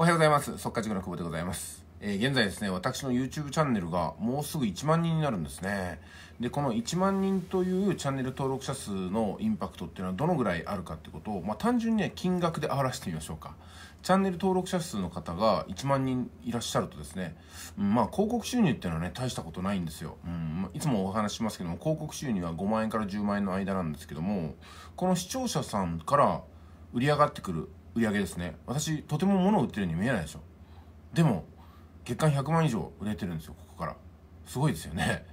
おはようございます。速稼塾の久保でございます。えー、現在ですね、私の YouTube チャンネルがもうすぐ1万人になるんですね。で、この1万人というチャンネル登録者数のインパクトっていうのはどのぐらいあるかってことを、まあ、単純にね、金額で表してみましょうか。チャンネル登録者数の方が1万人いらっしゃるとですね、うん、まあ広告収入っていうのはね、大したことないんですよ。うん、まあ、いつもお話ししますけども、広告収入は5万円から10万円の間なんですけども、この視聴者さんから売り上がってくる売り上げですね私とても物を売ってるように見えないでしょでも月間100万以上売れてるんですよここからすごいですよね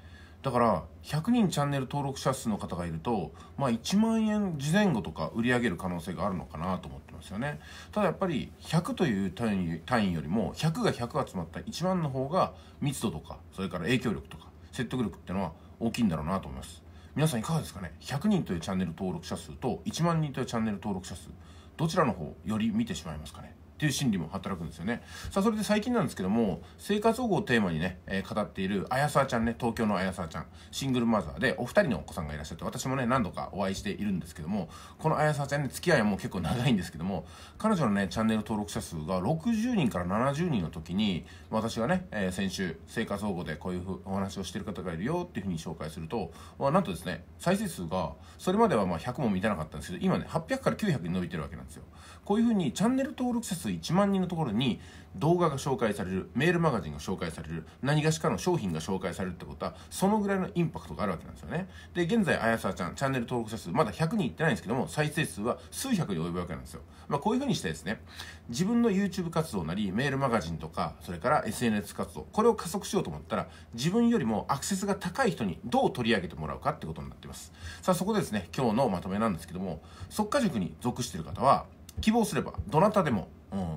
だから100人チャンネル登録者数の方がいるとまあ1万円事前後とか売り上げる可能性があるのかなと思ってますよねただやっぱり100という単位単位よりも100が100集まった1万の方が密度とかそれから影響力とか説得力ってのは大きいんだろうなと思います皆さんいかがですかね100人というチャンネル登録者数と1万人というチャンネル登録者数どちらの方より見てしまいますかねっていう心理も働くんですよね。さあ、それで最近なんですけども、生活保護をテーマにね、えー、語っている、あやさちゃんね、東京のあやさちゃん、シングルマザーで、お二人のお子さんがいらっしゃって、私もね、何度かお会いしているんですけども、このあやさちゃんね、付き合いはもう結構長いんですけども、彼女のね、チャンネル登録者数が60人から70人の時に、私がね、えー、先週、生活保護でこういうお話をしてる方がいるよっていうふうに紹介すると、まあ、なんとですね、再生数が、それまではまあ100も満たなかったんですけど、今ね、800から900に伸びてるわけなんですよ。こういうふうに、チャンネル登録者数数1万人のところに動画が紹介されるメールマガジンが紹介される何がしかの商品が紹介されるってことはそのぐらいのインパクトがあるわけなんですよねで現在あやさちゃんチャンネル登録者数まだ100人いってないんですけども再生数は数百に及ぶわけなんですよ、まあ、こういうふうにしてですね自分の YouTube 活動なりメールマガジンとかそれから SNS 活動これを加速しようと思ったら自分よりもアクセスが高い人にどう取り上げてもらうかってことになってますさあそこでですね今日のまとめなんですけども即果塾に属している方は希望すればどなたでも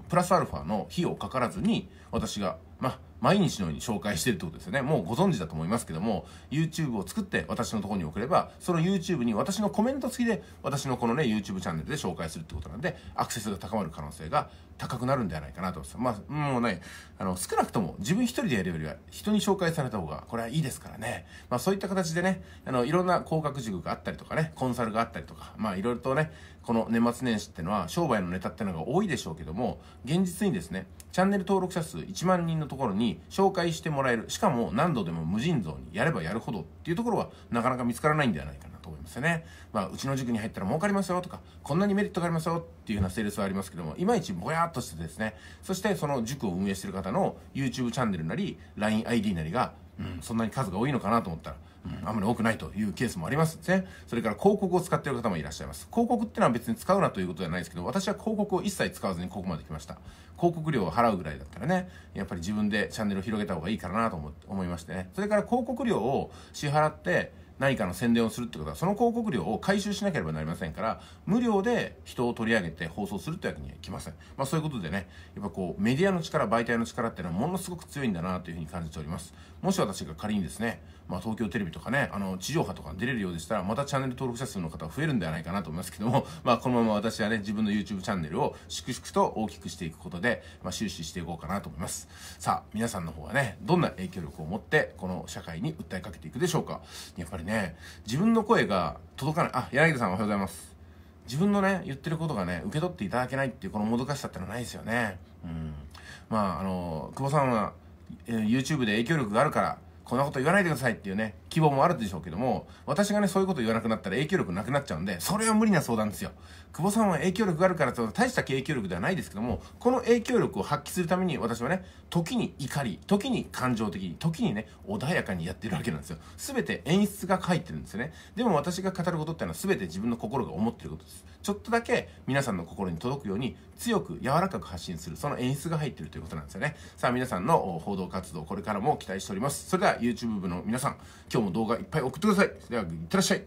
プラスアルファの費用かからずに私がまあ毎日のように紹介してるってことですよね。もうご存知だと思いますけども、YouTube を作って私のとこに送れば、その YouTube に私のコメント付きで、私のこのね、YouTube チャンネルで紹介するってことなんで、アクセスが高まる可能性が高くなるんではないかなと思います。まあ、もうね、あの、少なくとも自分一人でやるよりは、人に紹介された方が、これはいいですからね。まあ、そういった形でね、あの、いろんな広角塾があったりとかね、コンサルがあったりとか、まあ、いろいろとね、この年末年始ってのは、商売のネタってのが多いでしょうけども、現実にですね、チャンネル登録者数1万人のところに、紹介してもらえるしかも何度でも無尽蔵にやればやるほどっていうところはなかなか見つからないんではないかなと思いますよね。まあ、うちの塾に入ったら儲かりますよとか、こんなにメリットがありますよっていうようなセールスはありますけども、いまいちぼやっとしてですね、そしてその塾を運営してる方の YouTube チャンネルなり、LINEID なりが、うん、そんなに数が多いのかなと思ったら、うん、あんまり多くないというケースもありますね。それから広告を使っている方もいらっしゃいます。広告ってのは別に使うなということではないですけど、私は広告を一切使わずにここまで来ました。広告料を払うぐらいだったらね、やっぱり自分でチャンネルを広げた方がいいかなと思いましてね。それから広告料を支払って、何かの宣伝をするってことはその広告料を回収しなければなりませんから無料で人を取り上げて放送するってわけにはいきません、まあ、そういうことでねやっぱこうメディアの力媒体の力っていうのはものすごく強いんだなというふうに感じておりますもし私が仮にですね、まあ、東京テレビとかねあの地上波とか出れるようでしたらまたチャンネル登録者数の方増えるんではないかなと思いますけども、まあ、このまま私はね自分の YouTube チャンネルを粛々と大きくしていくことで、まあ、収支していこうかなと思いますさあ皆さんの方はねどんな影響力を持ってこの社会に訴えかけていくでしょうかやっぱり、ねね、自分の声が届かない。あ、柳田さんおはようございます。自分のね、言ってることがね、受け取っていただけないっていうこのもどかしさってのはないですよね。うん。まあ、あの、久保さんは、えー、YouTube で影響力があるから、こんなこと言わないでくださいっていうね、希望もあるでしょうけども、私がね、そういうこと言わなくなったら影響力なくなっちゃうんで、それは無理な相談ですよ。久保さんは影響力があるからと、大した影響力ではないですけども、この影響力を発揮するために私はね、時に怒り、時に感情的に、時にね、穏やかにやってるわけなんですよ。すべて演出が入ってるんですよね。でも私が語ることってのはすべて自分の心が思ってることです。ちょっとだけ皆さんの心に届くように、強く柔らかく発信する、その演出が入ってるということなんですよね。さあ皆さんの報道活動、これからも期待しております。それでは YouTube 部の皆さん、今日も動画いっぱい送ってください。では、いってらっしゃい。